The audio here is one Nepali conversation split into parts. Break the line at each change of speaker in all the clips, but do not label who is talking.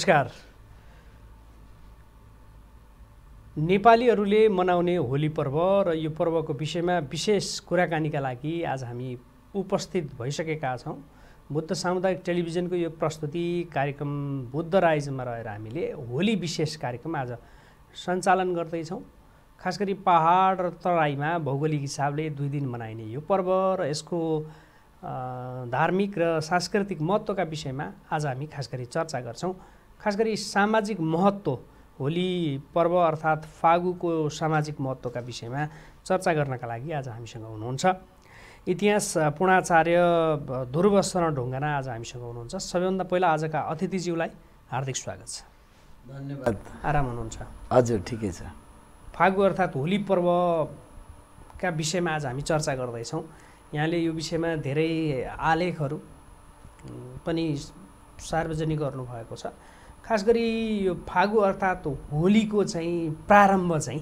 नमस्कार नेपालीहरूले मनाउने होली पर्व र यो पर्वको विषयमा विशेष कुराकानीका लागि आज हामी उपस्थित भइसकेका छौँ बुद्ध सामुदायिक टेलिभिजनको यो प्रस्तुति कार्यक्रम बुद्ध राइजमा रहेर हामीले होली विशेष कार्यक्रम आज सञ्चालन गर्दैछौँ खास गरी पहाड र तराईमा भौगोलिक हिसाबले दुई दिन मनाइने यो पर्व र यसको धार्मिक र सांस्कृतिक महत्त्वका विषयमा आज हामी खास गरी चर्चा गर्छौँ खास गरी सामाजिक महत्त्व होली पर्व अर्थात् फागुको सामाजिक महत्त्वका विषयमा चर्चा गर्नका लागि आज हामीसँग हुनुहुन्छ इतिहास पूर्णाचार्य ध्रुवशरण ढुङ्गाना आज हामीसँग हुनुहुन्छ सबैभन्दा पहिला आजका अतिथिज्यूलाई हार्दिक स्वागत छ धन्यवाद आराम हुनुहुन्छ
हजुर ठिकै छ
फागु अर्थात् होली पर्वका विषयमा आज हामी चर्चा गर्दैछौँ यहाँले यो विषयमा धेरै आलेखहरू पनि सार्वजनिक गर्नुभएको छ खास गरी यो फागु अर्थात् होलीको चाहिँ प्रारम्भ चाहिँ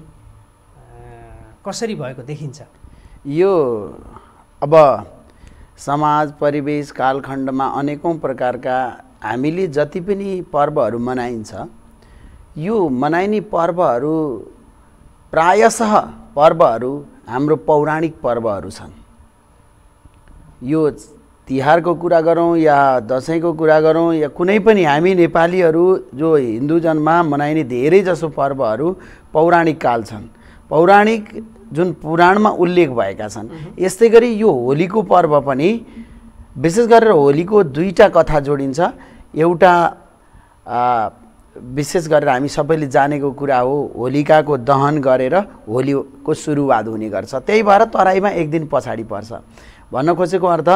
कसरी भएको देखिन्छ
यो अब समाज परिवेश कालखण्डमा अनेकौँ प्रकारका हामीले जति पनि पर्वहरू मनाइन्छ यो मनाइने पर्वहरू प्रायशः पर्वहरू हाम्रो पौराणिक पर्वहरू छन् यो तिहारको कुरा गरौँ या दसैँको कुरा गरौँ या कुनै पनि हामी नेपालीहरू जो हिन्दू जन्ममा मनाइने धेरैजसो पर्वहरू पौराणिक काल छन् पौराणिक जुन पुराणमा उल्लेख भएका छन् यस्तै गरी यो होलीको पर्व पनि विशेष गरेर होलीको दुईवटा कथा जोडिन्छ एउटा विशेष गरेर हामी सबैले जानेको कुरा हो होलिकाको दहन गरेर होलीको सुरुवात हुने गर्छ त्यही भएर तराईमा एक दिन पछाडि पर्छ भन्न खोजेको अर्थ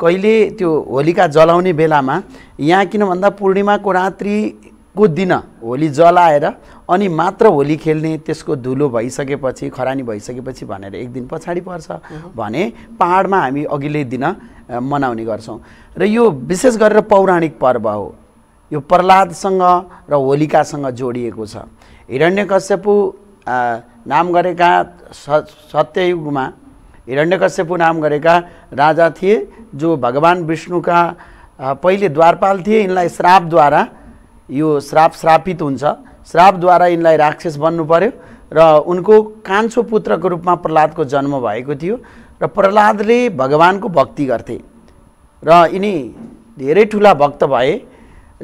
कहिले त्यो होलिका जलाउने बेलामा यहाँ किन भन्दा पूर्णिमाको रात्रिको दिन होली जलाएर अनि मात्र होली खेल्ने त्यसको धुलो भइसकेपछि खरानी भइसकेपछि भनेर एक दिन पछाडि पर्छ भने पाहाडमा हामी अघिल्लै दिन मनाउने गर्छौँ र यो विशेष गरेर पौराणिक पर्व हो यो प्रहलादसँग र होलिकासँग जोडिएको छ हिरण्य कश्यपु नाम गरेका स सत्ययुगमा हिरण्यकश्यपु नाम गरेका राजा थिए जो भगवान् विष्णुका पहिले द्वारपाल थिए यिनलाई श्रापद्वारा यो श्राप श्रापित हुन्छ श्रापद्वारा यिनलाई राक्षस बन्नु पर्यो र उनको कान्छो पुत्रको रूपमा प्रहलादको जन्म भएको थियो र प्रहलादले भगवानको भक्ति गर्थे र यिनी धेरै ठुला भक्त भए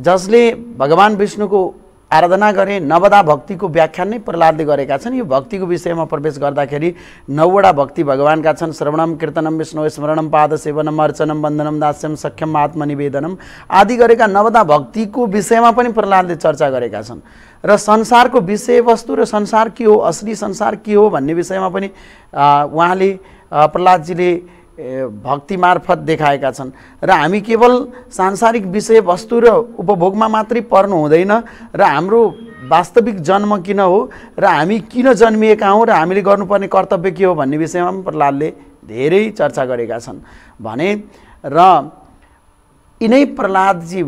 जसले भगवान् विष्णुको आराधना गरे नवदा भक्तिको व्याख्या नै प्रहलादले गरेका छन् यो भक्तिको विषयमा प्रवेश गर्दाखेरि नौवटा भक्ति भगवान्का छन् श्रवणम कीर्तनम विष्णु स्मरणम पाद सेवनम अर्चनम बन्धनम दास्यम सख्यम आत्मनिवेदनम आदि गरेका नवदा भक्तिको विषयमा पनि प्रहलादले चर्चा गरेका छन् र संसारको विषयवस्तु र संसार के हो असली संसार के हो भन्ने विषयमा पनि उहाँले प्रहलादजीले भक्ति मार्फत देखाएका छन् र हामी केवल सांसारिक विषयवस्तु र उपभोगमा मात्रै पर्नु हुँदैन र हाम्रो वास्तविक जन्म किन हो र हामी किन जन्मिएका हौँ र हामीले गर्नुपर्ने कर्तव्य के हो भन्ने विषयमा पनि प्रहलादले धेरै चर्चा गरेका छन् भने र यिनै प्रहलादजी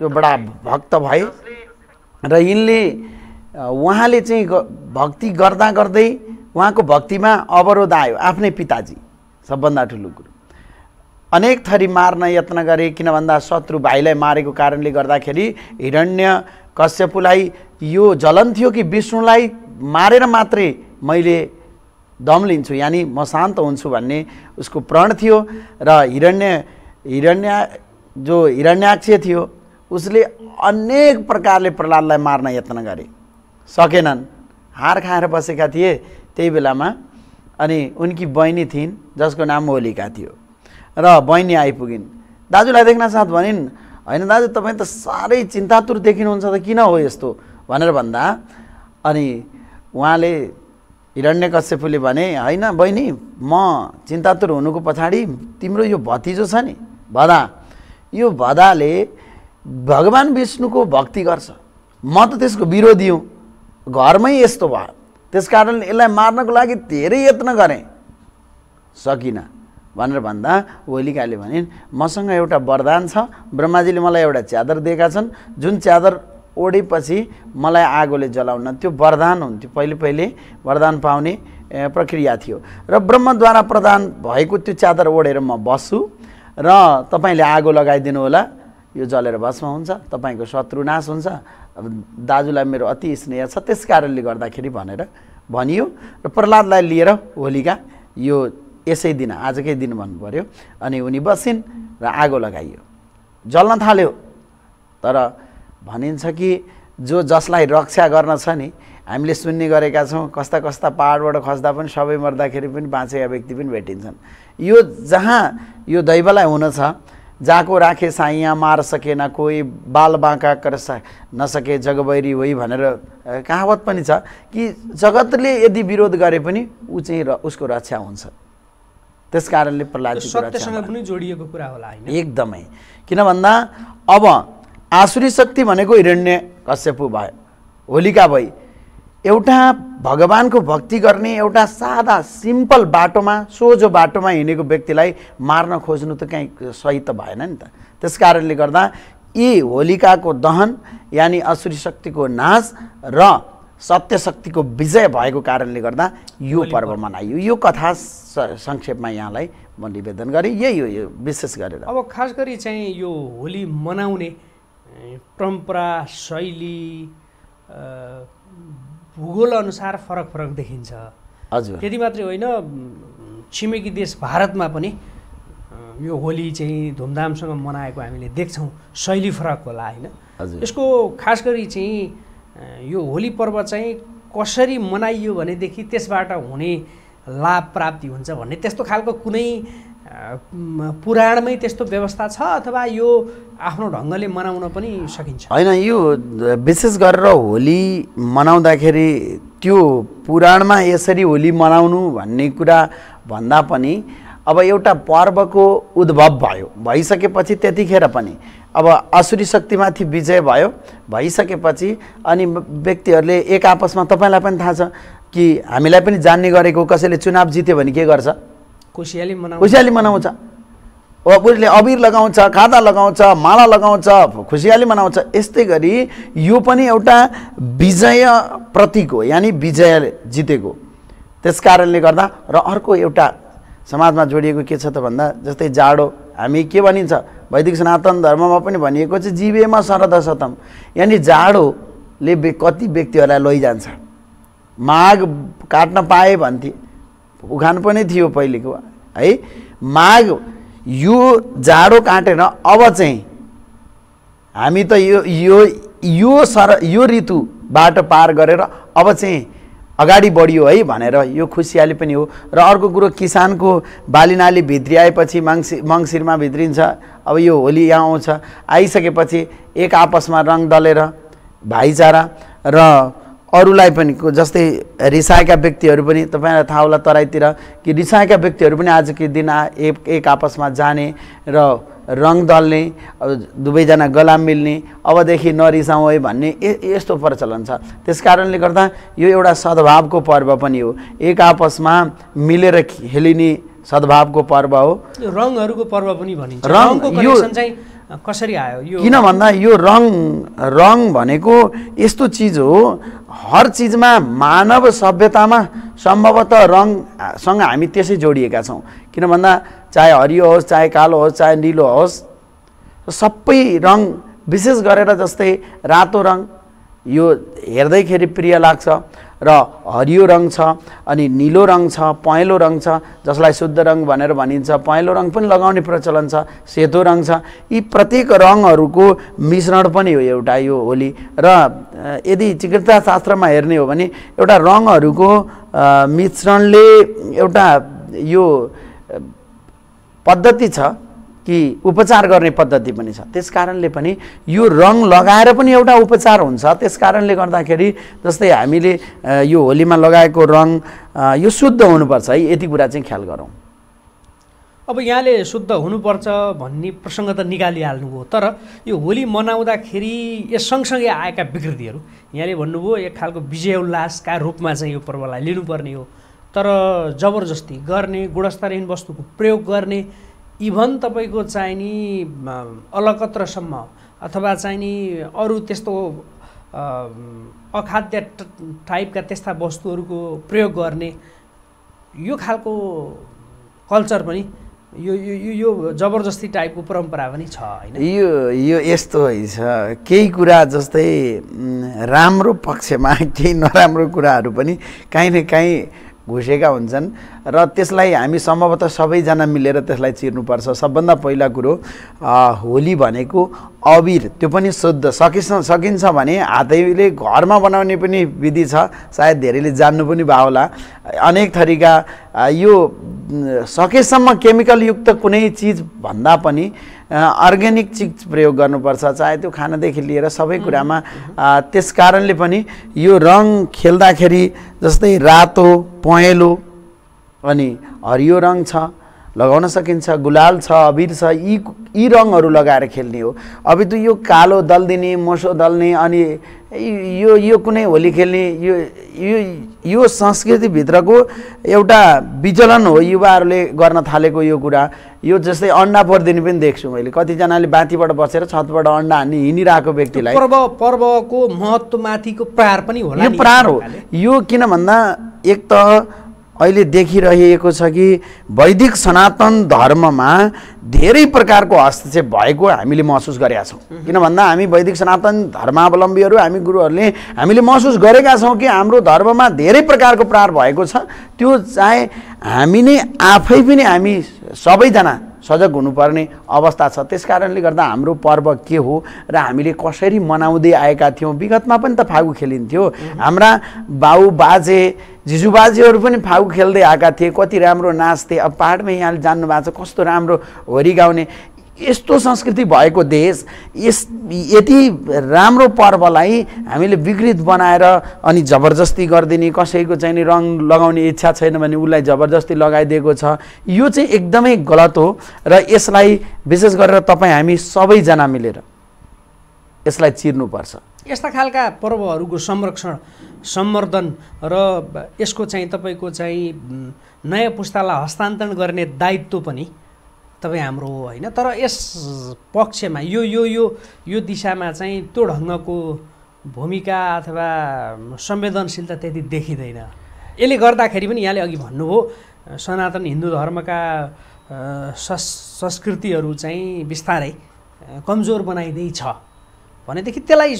जो बडा भक्त भए र यिनले उहाँले चाहिँ भक्ति गर्दा गर्दै उहाँको भक्तिमा अवरोध आयो आफ्नै पिताजी सबभन्दा ठुलो कुरो अनेक थरी मार्न यत्न गरे किन भन्दा शत्रु भाइलाई मारेको कारणले गर्दाखेरि हिरण्य कश्यपुलाई यो जलन थियो कि विष्णुलाई मारेर मात्रै मैले दम लिन्छु यानि म शान्त हुन्छु भन्ने उसको प्रण थियो र हिरण्य हिरण्य जो हिरण्याक्ष थियो उसले अनेक प्रकारले प्रहलादलाई मार्न यत्न गरे सकेनन् हार खाएर बसेका थिए त्यही बेलामा अनि उनकी बहिनी थिइन् जसको नाम होलिका थियो र बहिनी आइपुगिन् दाजुलाई देख्न साथ भनिन् होइन दाजु तपाईँ त साह्रै चिन्तातुर देखिनुहुन्छ त किन हो यस्तो भनेर भन्दा अनि उहाँले हिरण्य कश्यपुले भने होइन बहिनी म चिन्तातुर हुनुको पछाडि तिम्रो यो भतिजो छ नि भदा यो भदाले भगवान् विष्णुको भक्ति गर्छ म त त्यसको विरोधी हुँ घरमै यस्तो भयो त्यस कारणले यसलाई मार्नको लागि धेरै यत्न गरेँ सकिनँ भनेर भन्दा होलिकाले भनिन् मसँग एउटा वरदान छ ब्रह्माजीले मलाई एउटा च्यादर दिएका छन् जुन च्यादर ओढेपछि मलाई आगोले जलाउन त्यो वरदान हुन्थ्यो पहिले पहिले वरदान पाउने प्रक्रिया थियो र ब्रह्मद्वारा प्रदान भएको त्यो च्यादर ओढेर म बस्छु र तपाईँले आगो लगाइदिनु होला यो जलेर भस्म हुन्छ तपाईँको शत्रुनाश हुन्छ अब दाजुलाई मेरो अति स्नेह छ त्यस कारणले गर्दाखेरि भनेर भनियो र प्रहलादलाई लिएर होलिका यो यसै दिन आजकै दिन भन्नु पऱ्यो अनि उनी बसिन् र आगो लगाइयो जल्न थाल्यो तर भनिन्छ कि जो जसलाई रक्षा गर्न छ नि हामीले सुन्ने गरेका छौँ कस्ता कस्ता पाहाडबाट खस्दा पनि सबै मर्दाखेरि पनि बाँचेका व्यक्ति पनि भेटिन्छन् यो जहाँ यो दैवलाई हुन छ जाको राखे साइया मार सकेन कोही बाल बाँका कर नसके जगबैरी होइ भनेर कहावत पनि छ कि जगतले यदि विरोध गरे पनि ऊ चाहिँ र उसको रक्षा हुन्छ त्यस कारणले पनि
जोडिएको कुरा होला
एकदमै किन भन्दा अब आसुरी शक्ति भनेको हिरण्य कश्यपु भयो होलिका भई एउटा भगवान्को भक्ति गर्ने एउटा सादा सिम्पल बाटोमा सोझो बाटोमा हिँडेको व्यक्तिलाई मार्न खोज्नु त कहीँ सही त भएन नि त त्यस कारणले गर्दा यी होलिकाको दहन यानि असुरी शक्तिको नाश र सत्य शक्तिको विजय भएको कारणले गर्दा यो पर्व मनाइयो यो कथा संक्षेपमा यहाँलाई म निवेदन गरेँ यही हो यो विशेष गरेर अब
खास गरी चाहिँ यो होली मनाउने परम्परा शैली भूगोल अनुसार फरक फरक देखिन्छ हजुर त्यति मात्रै होइन छिमेकी देश भारतमा पनि यो होली चाहिँ धुमधामसँग मनाएको हामीले देख्छौँ शैली फरक होला होइन यसको खास गरी चाहिँ यो होली पर्व चाहिँ कसरी मनाइयो भनेदेखि त्यसबाट हुने लाभ प्राप्ति हुन्छ भन्ने त्यस्तो खालको कुनै पुराणमै त्यस्तो व्यवस्था छ अथवा यो आफ्नो ढङ्गले मनाउन पनि सकिन्छ
होइन यो विशेष गरेर होली मनाउँदाखेरि त्यो पुराणमा यसरी होली मनाउनु भन्ने कुरा भन्दा पनि अब एउटा पर्वको उद्भव भयो भइसकेपछि त्यतिखेर पनि अब असुरी शक्तिमाथि विजय भयो भइसकेपछि अनि व्यक्तिहरूले एक आपसमा तपाईँलाई पनि थाहा छ कि हामीलाई पनि जान्ने गरेको कसैले चुनाव जित्यो भने के गर्छ
खुसियाली मनाउँछ खुसियाली
मनाउँछ उसले अबिर लगाउँछ खादा लगाउँछ माला लगाउँछ खुसियाली मनाउँछ यस्तै गरी यो पनि एउटा विजय प्रतीक हो यानि विजय जितेको त्यस कारणले गर्दा र अर्को एउटा समाजमा जोडिएको के छ त भन्दा जस्तै जाडो हामी के भनिन्छ वैदिक सनातन धर्ममा पनि भनिएको चाहिँ जीवेमा शरद शतम यानि जाडोले कति व्यक्तिहरूलाई लैजान्छ माघ काट्न पाएँ भन्थे उखान पनि थियो पहिलेको है माघ यो जाडो काटेर अब चाहिँ हामी त यो यो यो सर यो ऋतुबाट पार गरेर अब चाहिँ अगाडि बढियो है भनेर यो खुसियाली पनि हो र अर्को कुरो किसानको बाली बालीनाली भित्रिआएपछि मङ्सिर मङ्सिरमा भित्रिन्छ अब यो होली यहाँ आउँछ आइसकेपछि एक आपसमा रङ दलेर भाइचारा र अरूलाई पनि जस्तै रिसाएका व्यक्तिहरू पनि तपाईँलाई थाहा होला तराईतिर कि रिसाएका व्यक्तिहरू पनि आजको दिन आ एक एक आपसमा जाने र रङ दल्ने अब दुवैजना गला मिल्ने अबदेखि नरिसाउँ है भन्ने यस्तो प्रचलन छ त्यस कारणले गर्दा यो एउटा सद्भावको पर्व पनि हो एक आपसमा मिलेर खेलिने सद्भावको पर्व हो
रङहरूको पर्व पनि भनिन्छ रङको चाहिँ कसरी आयो यो किन भन्दा
यो रङ रङ भनेको यस्तो चिज हो हर चिजमा मानव सभ्यतामा सम्भवतः रङसँग हामी त्यसै जोडिएका छौँ किन भन्दा चाहे हरियो होस् चाहे कालो होस् चाहे निलो होस् सबै रङ विशेष गरेर जस्तै रातो रङ यो हेर्दैखेरि प्रिय लाग्छ र हरियो रङ छ अनि निलो रङ छ पहेँलो रङ छ जसलाई शुद्ध रङ भनेर भनिन्छ पहेँलो रङ पनि लगाउने प्रचलन छ सेतो रङ छ यी प्रत्येक रङहरूको मिश्रण पनि हो एउटा यो होली र यदि चिकित्सा शास्त्रमा हेर्ने हो भने एउटा रङहरूको मिश्रणले एउटा यो पद्धति छ कि उपचार गर्ने पद्धति पनि छ त्यस कारणले पनि यो रङ लगाएर पनि एउटा उपचार हुन्छ त्यस कारणले गर्दाखेरि जस्तै हामीले यो होलीमा लगाएको रङ यो शुद्ध हुनुपर्छ है यति कुरा चाहिँ ख्याल गरौँ
अब यहाँले शुद्ध हुनुपर्छ भन्ने प्रसङ्ग त निकालिहाल्नुभयो तर यो होली मनाउँदाखेरि यस सँगसँगै आएका विकृतिहरू यहाँले भन्नुभयो एक खालको विजय उल्लासका रूपमा चाहिँ यो पर्वलाई लिनुपर्ने हो तर जबरजस्ती गर्ने गुणस्तरहीन वस्तुको प्रयोग गर्ने इभन तपाईँको चाहिने अलकत्रसम्म अथवा नि अरू त्यस्तो अखाद्य टाइपका त्यस्ता वस्तुहरूको प्रयोग गर्ने यो खालको कल्चर पनि यो यो यो जबरजस्ती टाइपको परम्परा पनि छ होइन
यो यो यस्तो छ केही कुरा जस्तै राम्रो पक्षमा केही नराम्रो कुराहरू पनि काहीँ न काहीँ घुसेका हुन्छन् र त्यसलाई हामी सम्भवतः सबैजना मिलेर त्यसलाई चिर्नुपर्छ सबभन्दा पहिला कुरो होली भनेको अबिर त्यो पनि शुद्ध सकिस सकिन्छ भने हातैले घरमा बनाउने पनि विधि छ सायद धेरैले जान्नु पनि भयो होला अनेक थरीका यो सकेसम्म केमिकल युक्त कुनै चिज भन्दा पनि अर्ग्यानिक चिज प्रयोग गर्नुपर्छ चाहे त्यो खानादेखि लिएर सबै कुरामा त्यस कारणले पनि यो रङ खेल्दाखेरि जस्तै रातो पहेँलो अनि हरियो रङ छ लगाउन सकिन्छ गुलाल छ अबिर छ यी यी रङहरू लगाएर खेल्ने हो अब त यो कालो दलदिने मोसो दल्ने अनि यो यो कुनै होली खेल्ने यो यो यो संस्कृतिभित्रको एउटा विचलन हो युवाहरूले गर्न थालेको यो कुरा यो जस्तै अन्डा परिदिने पनि देख्छु मैले कतिजनाले बाँतीबाट बसेर छतबाट अन्डा हान्ने हिँडिरहेको व्यक्तिलाई पर्व
पर्वको महत्त्वमाथिको प्रहार पनि हो यो प्रहार हो
यो किन भन्दा एक त अहिले देखिरहेको छ कि वैदिक सनातन धर्ममा धेरै प्रकारको हस्तक्षेप भएको हामीले महसुस गरेका छौँ किन भन्दा हामी वैदिक सनातन धर्मावलम्बीहरू हामी गुरुहरूले हामीले महसुस गरेका छौँ कि हाम्रो धर्ममा धेरै प्रकारको प्रार भएको छ त्यो चाहे हामी नै आफै पनि हामी सबैजना सजग हुनुपर्ने अवस्था छ त्यस कारणले गर्दा हाम्रो पर्व के हो र हामीले कसरी मनाउँदै आएका थियौँ विगतमा पनि त फागु खेलिन्थ्यो हाम्रा बाउ बाजे जिजुबाजेहरू पनि फागु खेल्दै आएका थिए कति राम्रो नाच्थे अब पाहाडमा यहाँले जान्नु भएको छ कस्तो राम्रो होरी गाउने यस्तो संस्कृति भएको देश यस यति राम्रो पर्वलाई हामीले विकृत बनाएर अनि जबरजस्ती गरिदिने कसैको चाहिँ नि रङ लगाउने इच्छा छैन भने उसलाई जबरजस्ती लगाइदिएको छ यो चाहिँ एकदमै गलत हो र यसलाई विशेष गरेर तपाईँ हामी सबैजना मिलेर यसलाई चिर्नुपर्छ
यस्ता खालका पर्वहरूको संरक्षण सम्वर्धन र यसको चाहिँ तपाईँको चाहिँ नयाँ पुस्तालाई हस्तान्तरण गर्ने दायित्व पनि तपाईँ हाम्रो हो होइन तर यस पक्षमा यो यो यो यो दिशामा चाहिँ त्यो ढङ्गको भूमिका अथवा संवेदनशीलता त्यति देखिँदैन यसले गर्दाखेरि पनि यहाँले अघि भन्नुभयो सनातन हिन्दू धर्मका सस् संस्कृतिहरू चाहिँ बिस्तारै कमजोर बनाइँदैछ भनेदेखि त्यसलाई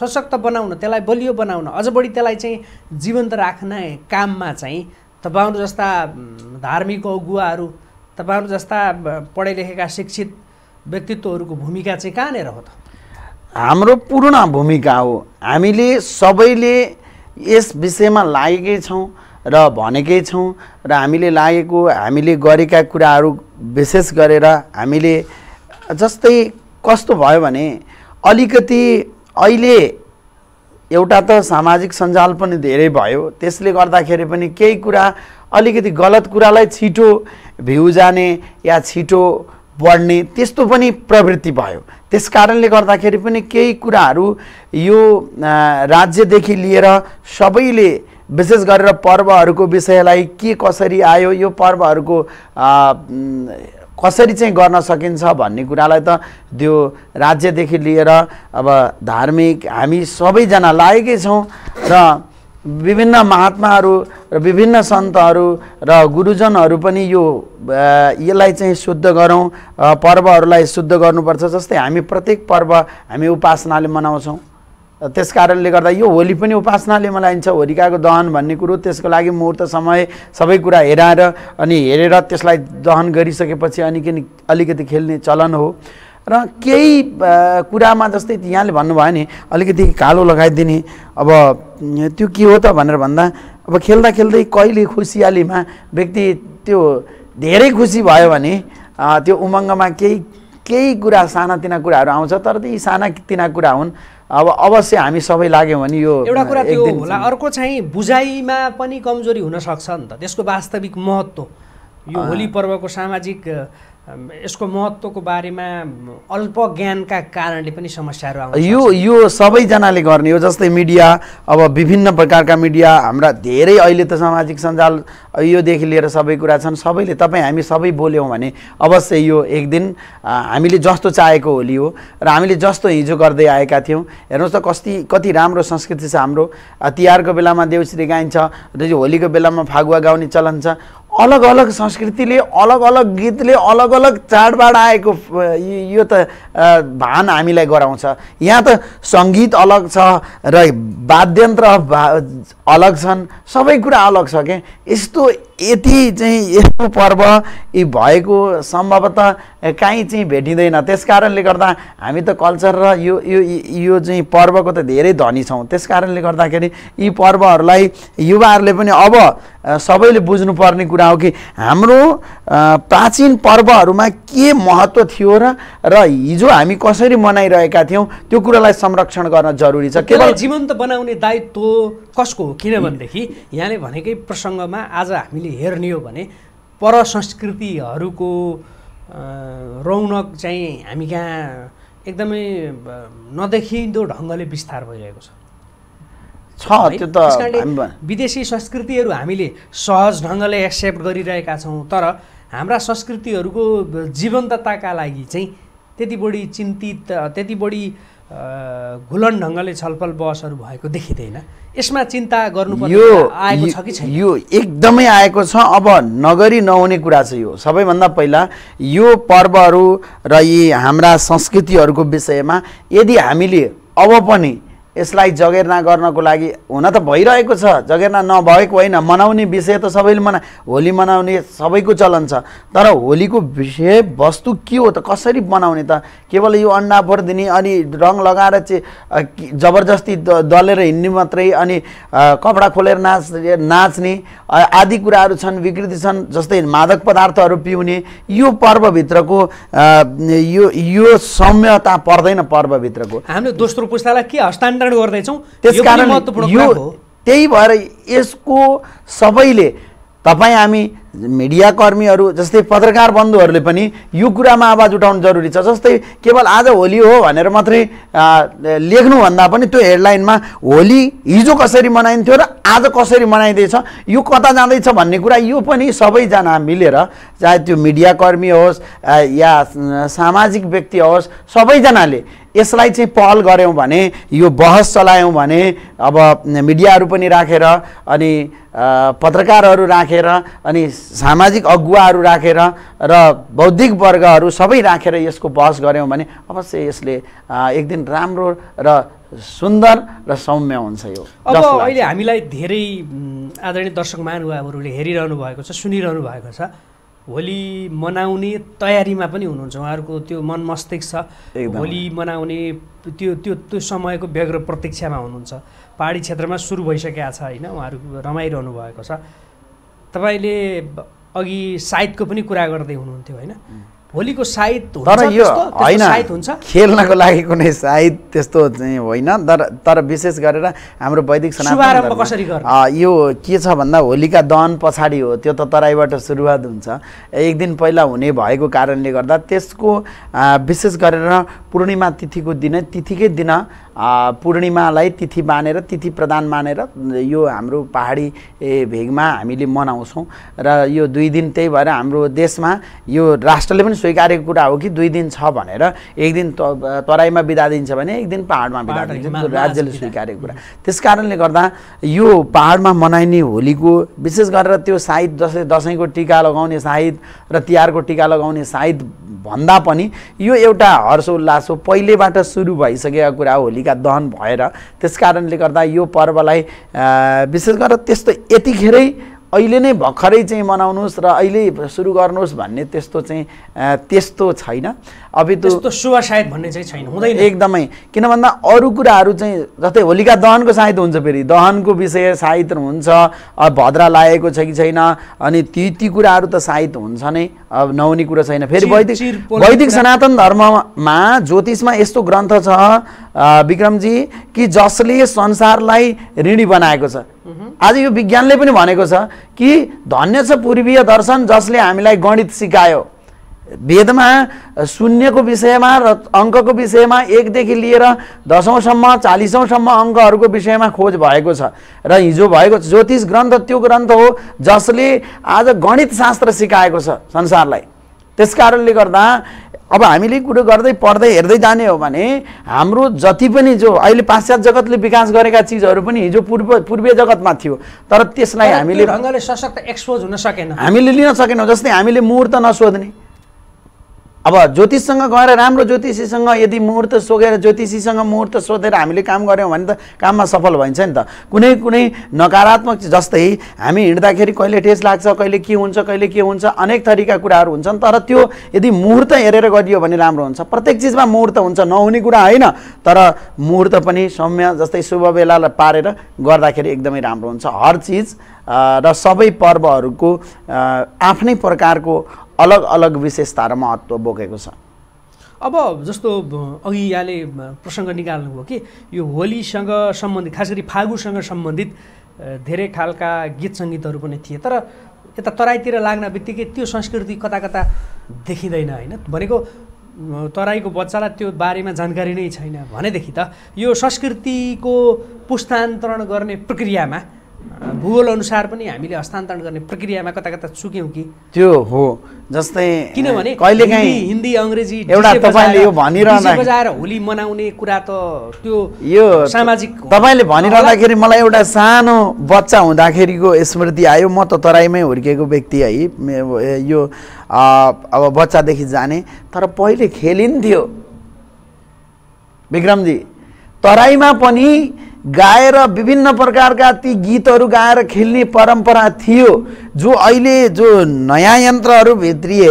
सशक्त बनाउन त्यसलाई बलियो बनाउन अझ बढी त्यसलाई चाहिँ जीवन्त राख्ने काममा चाहिँ तपाईँहरू जस्ता धार्मिक अगुवाहरू तपाईँहरू जस्ता पढे लेखेका शिक्षित व्यक्तित्वहरूको भूमिका चाहिँ कहाँनिर हो त
हाम्रो पूर्ण भूमिका हो हामीले सबैले यस विषयमा लागेकै छौँ र भनेकै छौँ र हामीले लागेको हामीले गरेका कुराहरू विशेष गरेर हामीले जस्तै कस्तो भयो भने अलिकति अहिले एउटा त सामाजिक सञ्जाल पनि धेरै भयो त्यसले गर्दाखेरि पनि केही कुरा अलिकति गलत कुरालाई छिटो भ्यू जाने या छिटो बढ्ने त्यस्तो पनि प्रवृत्ति भयो त्यस कारणले गर्दाखेरि पनि केही कुराहरू यो राज्यदेखि लिएर सबैले विशेष गरेर पर्वहरूको विषयलाई के कसरी आयो यो पर्वहरूको कसरी चाहिँ गर्न सकिन्छ भन्ने कुरालाई त त्यो राज्यदेखि लिएर अब धार्मिक हामी सबैजना लागेकै छौँ र विभिन्न महात्माहरू र विभिन्न सन्तहरू र गुरुजनहरू पनि यो यसलाई चाहिँ शुद्ध गरौँ पर्वहरूलाई शुद्ध गर्नुपर्छ जस्तै हामी प्रत्येक पर्व हामी उपासनाले मनाउँछौँ त्यस कारणले गर्दा यो होली पनि उपासनाले मनाइन्छ होलिकाको दहन भन्ने कुरो त्यसको लागि मुहुर्त समय सबै कुरा हेराएर अनि हेरेर त्यसलाई दहन गरिसकेपछि के अलिकति खेल्ने चलन हो र केही कुरामा जस्तै यहाँले भन्नुभयो नि अलिकति कालो लगाइदिने अब त्यो के हो त भनेर भन्दा अब खेल्दा खेल्दै कहिले खुसियालीमा व्यक्ति त्यो धेरै खुसी भयो भने त्यो उमङ्गमा केही केही कुरा सानातिना कुराहरू आउँछ तर ती सानातिना कुरा हुन् अब अवश्य हामी सबै लाग्यौँ भने यो एउटा कुरा त्यो होला
अर्को चाहिँ बुझाइमा पनि कमजोरी हुनसक्छ नि त त्यसको वास्तविक महत्त्व यो होली पर्वको सामाजिक यसको महत्त्वको बारेमा अल्प ज्ञानका कारणले पनि समस्याहरू आउँछ यो
यो सबैजनाले गर्ने हो जस्तै मिडिया अब विभिन्न प्रकारका मिडिया हाम्रा धेरै अहिले त सामाजिक सञ्जाल योदेखि लिएर सबै कुरा छन् सबैले तपाईँ हामी सबै बोल्यौँ भने अवश्य यो एक दिन हामीले जस्तो चाहेको होली हो र हामीले जस्तो हिजो गर्दै आएका थियौँ हेर्नुहोस् त कति कति राम्रो संस्कृति छ हाम्रो तिहारको बेलामा देउसी गाइन्छ होलीको बेलामा फागुवा गाउने चलन छ अलग अलग संस्कृतिले अलग अलग गीतले अलग अलग चाडबाड आएको यो त भान हामीलाई गराउँछ यहाँ त सङ्गीत अलग छ र वाद्यन्त्र अलग छन् सबै कुरा अलग छ क्या यस्तो यति चाहिँ यस्तो पर्व यी भएको सम्भवतः काहीँ चाहिँ भेटिँदैन त्यस कारणले गर्दा हामी त कल्चर र यो यो यो चाहिँ पर्वको त धेरै धनी छौँ त्यस कारणले गर्दाखेरि यी पर्वहरूलाई युवाहरूले पनि अब सबैले बुझ्नुपर्ने कुरा हो कि हाम्रो प्राचीन पर्वहरूमा के महत्त्व थियो र र हिजो हामी कसरी मनाइरहेका थियौँ त्यो कुरालाई संरक्षण गर्न जरुरी छ केवल
जीवन्त बनाउने दायित्व कसको हो किनभनेदेखि यहाँले भनेकै प्रसङ्गमा आज हामी हामीले हेर्ने हो भने पर संस्कृतिहरूको रौनक चाहिँ हामी कहाँ एकदमै नदेखिँदो ढङ्गले विस्तार भइरहेको छ छ त्यो त विदेशी संस्कृतिहरू हामीले सहज ढङ्गले एक्सेप्ट गरिरहेका छौँ तर हाम्रा संस्कृतिहरूको जीवन्तताका लागि चाहिँ त्यति बढी चिन्तित त्यति बढी घुलन ढङ्गले छलफल बहसहरू भएको देखिँदैन यसमा चिन्ता गर्नु यो आएको छ कि छैन यो
एकदमै आएको छ अब नगरी नहुने कुरा चाहिँ यो सबैभन्दा पहिला यो पर्वहरू र यी हाम्रा संस्कृतिहरूको विषयमा यदि हामीले अब पनि यसलाई जगेर्ना गर्नको लागि हुन त भइरहेको छ जगेर्ना नभएको होइन मनाउने विषय त सबैले मना होली मनाउने सबैको चलन छ तर होलीको विषय वस्तु के हो त कसरी बनाउने त केवल यो अन्डा दिने अनि रङ लगाएर चाहिँ जबरजस्ती दलेर हिँड्ने मात्रै अनि कपडा खोलेर नाच नाच्ने आदि कुराहरू छन् विकृति छन् जस्तै मादक पदार्थहरू पिउने यो पर्वभित्रको यो यो सम्यता पर्दैन पर्वभित्रको
हाम्रो दोस्रो पुस्तालाई के हस्तान्तरण नियन्त्रण गर्दैछौँ त्यसकारण त्यही भएर यसको
सबैले तपाईँ हामी मिडियाकर्मीहरू जस्तै पत्रकार बन्धुहरूले पनि यो कुरामा आवाज उठाउनु जरुरी छ जस्तै केवल आज होली हो भनेर मात्रै लेख्नुभन्दा पनि त्यो हेडलाइनमा होली हिजो कसरी मनाइन्थ्यो र आज कसरी मनाइँदैछ यो कता जाँदैछ भन्ने कुरा यो पनि सबैजना मिलेर चाहे त्यो मिडियाकर्मी होस् या सामाजिक व्यक्ति होस् सबैजनाले यसलाई चाहिँ पहल गऱ्यौँ भने यो बहस चलायौँ भने अब मिडियाहरू पनि राखेर अनि पत्रकारहरू राखेर अनि सामाजिक अगुवाहरू राखेर र बौद्धिक वर्गहरू सबै राखेर यसको बहस गऱ्यौँ भने अवश्य यसले एक दिन राम्रो र सुन्दर र सौम्य हुन्छ यो अब अहिले
हामीलाई धेरै आदरणीय दर्शक महानुभावहरूले हेरिरहनु भएको छ सुनिरहनु भएको छ होली मनाउने तयारीमा पनि हुनुहुन्छ उहाँहरूको त्यो मन मस्तिष्क छ होली मनाउने त्यो त्यो त्यो समयको व्यग्र प्रतीक्षामा हुनुहुन्छ पाहाडी क्षेत्रमा सुरु भइसकेका छ होइन उहाँहरू रमाइरहनु भएको छ तपाईँले अघि साहित्यको पनि कुरा गर्दै हुनुहुन्थ्यो होइन भोलिको साहित्य तर यो होइन खेल्नको
लागि कुनै साहित्य त्यस्तो चाहिँ होइन तर तर विशेष गरेर हाम्रो वैदिक कसरी यो के छ भन्दा होलिका दहन पछाडि हो त्यो त तराईबाट सुरुवात हुन्छ एक दिन पहिला हुने भएको कारणले गर्दा त्यसको विशेष गरेर पूर्णिमा तिथिको दिन तिथिकै दिन पूर्णिमालाई तिथि मानेर तिथि प्रदान मानेर यो हाम्रो पहाडी भेगमा हामीले मनाउँछौँ र यो दुई दिन त्यही भएर हाम्रो देशमा यो राष्ट्रले पनि स्वीकारेको कुरा हो कि दुई दिन छ भनेर एक दिन तराईमा बिदा दिन्छ भने एक दिन पाहाडमा बिदा दिन्छ राज्यले स्वीकारेको कुरा त्यस कारणले गर्दा यो पाहाडमा मनाइने होलीको विशेष गरेर त्यो साइद दसैँ दसैँको टिका लगाउने साइद र तिहारको टिका लगाउने साइद भन्दा पनि यो एउटा हर्षोल्लास हो पहिलेबाट सुरु भइसकेका कुरा होली होलिका दहन भएर त्यस कारणले गर्दा यो पर्वलाई विशेष गरेर त्यस्तो यतिखेरै अहिले नै भर्खरै चाहिँ मनाउनुहोस् र अहिले सुरु गर्नुहोस् भन्ने त्यस्तो चाहिँ त्यस्तो छैन अब त्यो
शुभ सायद भन्ने चाहिँ छैन हुँदैन
एकदमै किन भन्दा अरू कुराहरू चाहिँ जस्तै होलिका दहनको सायद हुन्छ फेरि दहनको विषय साहित्य हुन्छ भद्रा लागेको छ कि छैन अनि ती ती कुराहरू त साहित्य हुन्छ नै अब नहुने कुरा छैन फेरि वैदिक वैदिक सनातन धर्ममा ज्योतिषमा यस्तो ग्रन्थ छ विक्रमजी कि जसले संसारलाई ऋणी बनाएको छ आज यो विज्ञानले पनि भनेको छ कि धन्य छ पूर्वीय दर्शन जसले हामीलाई गणित सिकायो वेदमा शून्यको विषयमा र अङ्कको विषयमा एकदेखि लिएर दसौँसम्म चालिसौँसम्म अङ्कहरूको विषयमा खोज भएको छ र हिजो भएको ज्योतिष ग्रन्थ त्यो ग्रन्थ हो जसले आज गणित शास्त्र सिकाएको छ संसारलाई त्यस कारणले गर्दा अब हामीले कुरो गर्दै पढ्दै हेर्दै जाने हो भने हाम्रो जति पनि जो अहिले पाश्चात्य जगतले विकास गरेका चिजहरू पनि हिजो पूर्व पूर्वीय जगतमा थियो तर त्यसलाई हामीले
सशक्त एक्सपोज हुन सकेन हामीले
लिन सकेनौँ जस्तै हामीले मुहुर्त नसोध्ने अब ज्योतिषसँग गएर राम्रो ज्योतिषीसँग यदि मुहुर्त सोगेर ज्योतिषीसँग मुहुर्त सोधेर हामीले काम गऱ्यौँ भने त काममा सफल भइन्छ नि त कुनै कुनै नकारात्मक जस्तै हामी हिँड्दाखेरि कहिले टेस्ट लाग्छ कहिले के हुन्छ कहिले के हुन्छ अनेक थरीका कुराहरू हुन्छन् तर त्यो यदि मुहुर्त हेरेर गरियो भने राम्रो हुन्छ प्रत्येक चिजमा मुहुर्त हुन्छ नहुने कुरा होइन तर मुहुर्त पनि सौम्य जस्तै शुभ बेलालाई पारेर गर्दाखेरि एकदमै राम्रो हुन्छ हर चिज र सबै पर्वहरूको आफ्नै प्रकारको अलग अलग विशेषता र महत्त्व बोकेको छ
अब जस्तो अघि यहाँले प्रसङ्ग निकाल्नुभयो कि यो होलीसँग सम्बन्धित खास गरी फागुसँग सम्बन्धित धेरै खालका गीत सङ्गीतहरू पनि थिए तर यता तराईतिर लाग्न बित्तिकै त्यो संस्कृति कता कता देखिँदैन होइन भनेको तराईको बच्चालाई त्यो बारेमा जानकारी नै छैन भनेदेखि त यो संस्कृतिको पुस्तान्तरण गर्ने प्रक्रियामा भूगोल अनुसार पनि हामीले हस्तान्तरण गर्ने प्रक्रियामा कता कता चुक्यौँ कि
त्यो हो जस्तै किनभने कहिलेकाहीँ हिन्दी
अङ्ग्रेजी एउटा तपाईँले यो भनिरहँदा बजाएर होली मनाउने कुरा त त्यो यो सामाजिक तपाईँले भनिरहँदाखेरि
मलाई एउटा सानो बच्चा हुँदाखेरिको स्मृति आयो म त तराईमै हुर्किएको व्यक्ति है यो अब बच्चादेखि जाने तर पहिले खेलिन्थ्यो विक्रमजी तराईमा पनि गाएर विभिन्न प्रकारका ती गीतहरू गाएर खेल्ने परम्परा थियो जो अहिले जो नयाँ यन्त्रहरू भित्रिए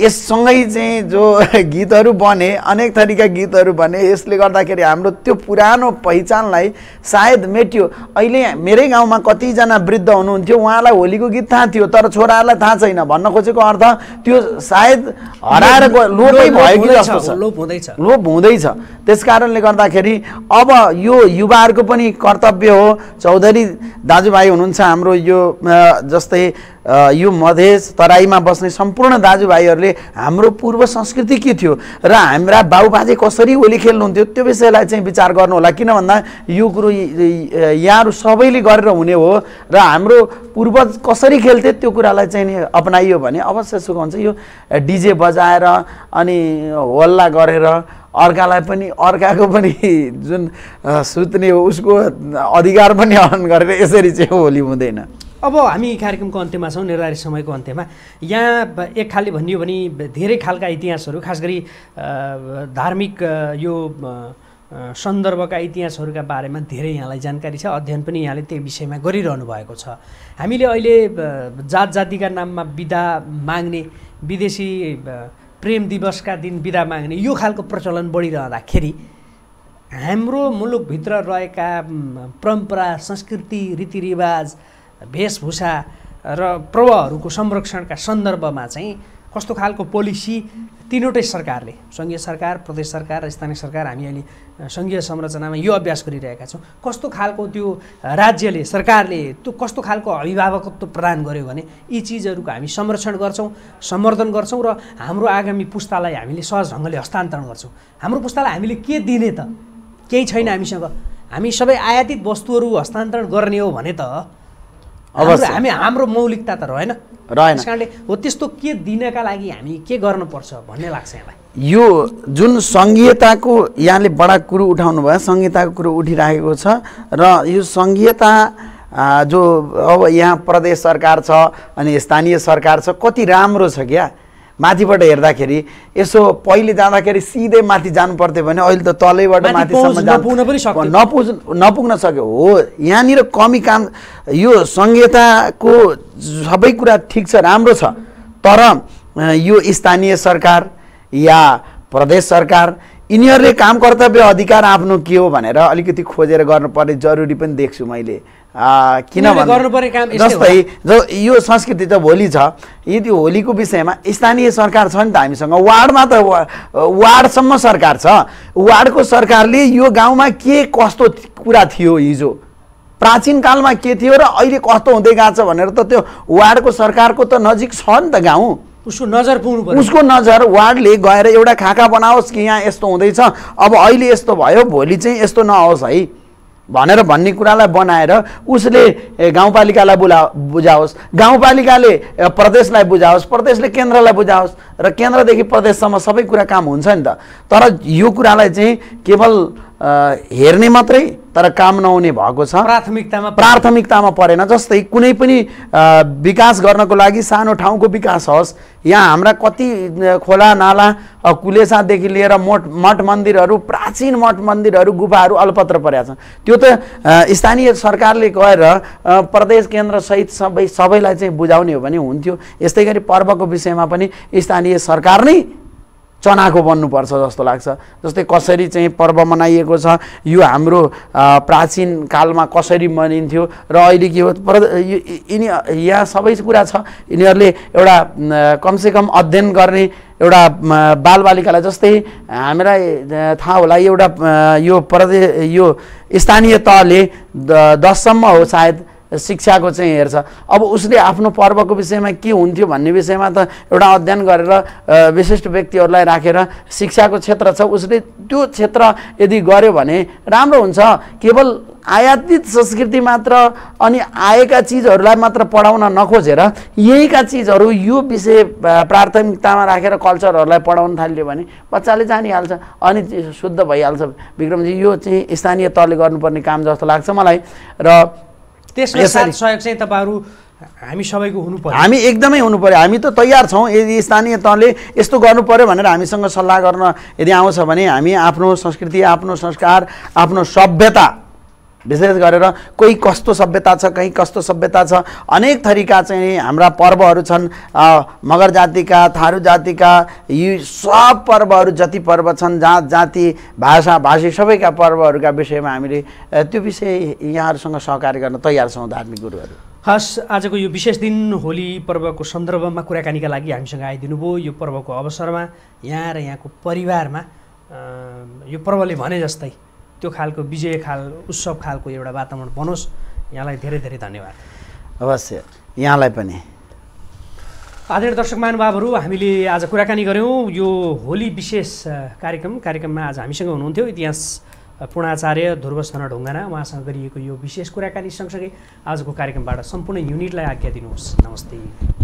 यससँगै चाहिँ जो गीतहरू बने अनेक थरीका गीतहरू बने यसले गर्दाखेरि हाम्रो त्यो पुरानो पहिचानलाई सायद मेट्यो अहिले मेरै गाउँमा कतिजना वृद्ध हुनुहुन्थ्यो उहाँलाई होलीको गीत थाहा थियो तर छोराहरूलाई थाहा छैन भन्न खोजेको अर्थ त्यो सायद हराएर लोपै भयो जस्तो छ लोप हुँदैछ लोप हुँदैछ त्यस कारणले गर्दाखेरि अब यो युवाहरूको पनि कर्तव्य हो चौधरी दाजुभाइ हुनुहुन्छ हाम्रो यो जस्तै यो मधेस तराईमा बस्ने सम्पूर्ण दाजुभाइहरूले हाम्रो पूर्व संस्कृति के थियो र हाम्रा बाबुबाजे कसरी ओली खेल्नुहुन्थ्यो त्यो विषयलाई चाहिँ विचार गर्नु होला किन भन्दा यो कुरो यहाँहरू सबैले गरेर हुने हो र हाम्रो पूर्वज कसरी खेल्थे त्यो कुरालाई चाहिँ अपनाइयो भने अवश्य सुख हुन्छ यो डिजे बजाएर अनि होल्ला गरेर अर्कालाई पनि अर्काको पनि जुन सुत्ने हो उसको अधिकार पनि अन गरेर यसरी चाहिँ होली हुँदैन
अब हामी कार्यक्रमको अन्त्यमा छौँ निर्धारित समयको अन्त्यमा यहाँ एक खालले भनियो भने धेरै खालका इतिहासहरू खास गरी धार्मिक यो सन्दर्भका इतिहासहरूका बारेमा धेरै यहाँलाई जानकारी छ अध्ययन पनि यहाँले त्यही विषयमा गरिरहनु भएको छ हामीले अहिले जात जातिका नाममा विदा माग्ने विदेशी प्रेम दिवसका दिन विदा माग्ने यो खालको प्रचलन बढिरहँदाखेरि हाम्रो मुलुकभित्र रहेका परम्परा संस्कृति रीतिरिवाज वेशभूषा र प्रवाहहरूको संरक्षणका सन्दर्भमा चाहिँ कस्तो खालको पोलिसी तिनवटै सरकारले सङ्घीय सरकार प्रदेश सरकार र स्थानीय सरकार हामी अहिले सङ्घीय संरचनामा यो अभ्यास गरिरहेका छौँ कस्तो खालको त्यो राज्यले सरकारले त्यो कस्तो खालको अभिभावकत्व प्रदान गर्यो भने यी चिजहरूको हामी संरक्षण गर्छौँ सम्वर्धन गर्छौँ र हाम्रो आगामी पुस्तालाई हामीले सहज ढङ्गले हस्तान्तरण गर्छौँ हाम्रो पुस्तालाई हामीले के दिने त केही छैन हामीसँग हामी सबै आयातित वस्तुहरू हस्तान्तरण गर्ने हो भने त हामी हाम्रो मौलिकता त रहेन रहेन कारणले हो त्यस्तो के दिनका लागि हामी के गर्नुपर्छ भन्ने लाग्छ यहाँलाई
यो जुन सङ्घीयताको यहाँले बडा कुरो उठाउनु भयो सङ्घीयताको कुरो उठिराखेको छ र यो सङ्घीयता जो अब यहाँ प्रदेश सरकार छ अनि स्थानीय सरकार छ कति राम्रो छ क्या माथिबाट हेर्दाखेरि यसो पहिले जाँदाखेरि सिधै माथि जानु पर्थ्यो भने अहिले त तलैबाट माथिसम्म
नपुग
नपुग्न सक्यो हो यहाँनिर कमी काम यो संहिताको सबै कुरा ठिक छ राम्रो छ तर यो स्थानीय सरकार या प्रदेश सरकार यिनीहरूले काम कर्तव्य अधिकार आफ्नो के हो भनेर अलिकति खोजेर गर्नुपर्ने जरुरी पनि देख्छु मैले किनभने
जस्तै
यो संस्कृति त होली छ यदि होलीको विषयमा स्थानीय सरकार छ नि त हामीसँग वार्डमा त वार्डसम्म सरकार छ वार्डको सरकारले यो गाउँमा के कस्तो कुरा थियो हिजो प्राचीन कालमा के थियो र अहिले कस्तो हुँदै गएको छ भनेर त त्यो वार्डको सरकारको त नजिक छ नि त गाउँ
उसको नजर पुग्नु उसको नजर
वार्डले गएर एउटा खाका बनाओस् कि यहाँ यस्तो हुँदैछ अब अहिले यस्तो भयो भोलि चाहिँ यस्तो नहोस् है भनेर भन्ने कुरालाई बनाएर उसले गाउँपालिकालाई बुला बुझाओस् गाउँपालिकाले प्रदेशलाई बुझाओस् प्रदेशले केन्द्रलाई बुझाओस् र केन्द्रदेखि प्रदेशसम्म सबै कुरा काम हुन्छ नि त तर यो कुरालाई चाहिँ केवल हेर्ने मात्रै तर काम नहुने भएको छ प्राथमिकतामा प्राथमिकतामा परेन जस्तै कुनै पनि विकास गर्नको लागि सानो ठाउँको विकास होस् यहाँ हाम्रा कति खोला नाला कुलेसादेखि लिएर मठ मठ मन्दिरहरू प्राचीन मठ मन्दिरहरू गुफाहरू अल्पत्र परेका छन् त्यो त स्थानीय सरकारले गएर प्रदेश केन्द्रसहित सबै सबैलाई चाहिँ बुझाउने हो भने हुन्थ्यो यस्तै गरी पर्वको विषयमा पनि स्थानीय सरकार नै चनाको बन्नुपर्छ जस्तो लाग्छ जस्तै कसरी चाहिँ पर्व मनाइएको छ यो हाम्रो प्राचीन कालमा कसरी मनिन्थ्यो र अहिले के हो प्र यिनी यहाँ सबै कुरा छ यिनीहरूले एउटा कमसेकम अध्ययन गर्ने एउटा बालबालिकालाई जस्तै हामीलाई थाहा होला एउटा यो प्रदेश यो स्थानीय तहले दससम्म हो सायद शिक्षाको चाहिँ हेर्छ अब उसले आफ्नो पर्वको विषयमा के हुन्थ्यो भन्ने विषयमा त एउटा अध्ययन गरेर विशिष्ट व्यक्तिहरूलाई राखेर रा, शिक्षाको क्षेत्र छ उसले त्यो क्षेत्र यदि गर्यो भने राम्रो हुन्छ केवल आयातित संस्कृति मात्र अनि आएका चिजहरूलाई मात्र पढाउन नखोजेर यहीका चिजहरू यो विषय प्राथमिकतामा राखेर कल्चरहरूलाई पढाउन थाल्यो भने बच्चाले जानिहाल्छ अनि शुद्ध भइहाल्छ विक्रमजी यो चाहिँ स्थानीय तहले गर्नुपर्ने काम जस्तो लाग्छ मलाई र त्यसको साथ
सहयोग चाहिँ तपाईँहरू हामी सबैको हुनु पर्यो हामी
एकदमै हुनु पर्यो हामी त तयार छौँ यदि स्थानीय तहले यस्तो गर्नु पर्यो भनेर हामीसँग सल्लाह गर्न यदि आउँछ भने हामी आफ्नो संस्कृति आफ्नो संस्कार आफ्नो सभ्यता विशेष गरेर कोही कस्तो सभ्यता छ कहीँ कस्तो सभ्यता छ अनेक थरीका चाहिँ हाम्रा पर्वहरू छन् मगर जातिका थारू जातिका यी सब पर्वहरू जति पर्व छन् जात जाति भाषा भाषी सबैका पर्वहरूका विषयमा हामीले त्यो विषय यहाँहरूसँग सहकार्य गर्न तयार छौँ धार्मिक गुरुहरू
हस् आजको यो विशेष दिन होली पर्वको सन्दर्भमा कुराकानीका लागि हामीसँग आइदिनु भयो यो पर्वको अवसरमा यहाँ र यहाँको परिवारमा यो पर्वले भने जस्तै त्यो खालको विजय खाल उत्सव खालको एउटा वातावरण बनोस् यहाँलाई धेरै धेरै धन्यवाद
अवश्य यहाँलाई पनि
आदरणीय दर्शक महानुभावहरू हामीले आज कुराकानी गऱ्यौँ यो होली विशेष कार्यक्रम कार्यक्रममा आज हामीसँग हुनुहुन्थ्यो इतिहास पूर्णाचार्य ध्रुवसना ढुङ्गाना उहाँसँग गरिएको यो विशेष कुराकानी सँगसँगै आजको कार्यक्रमबाट सम्पूर्ण युनिटलाई आज्ञा दिनुहोस् नमस्ते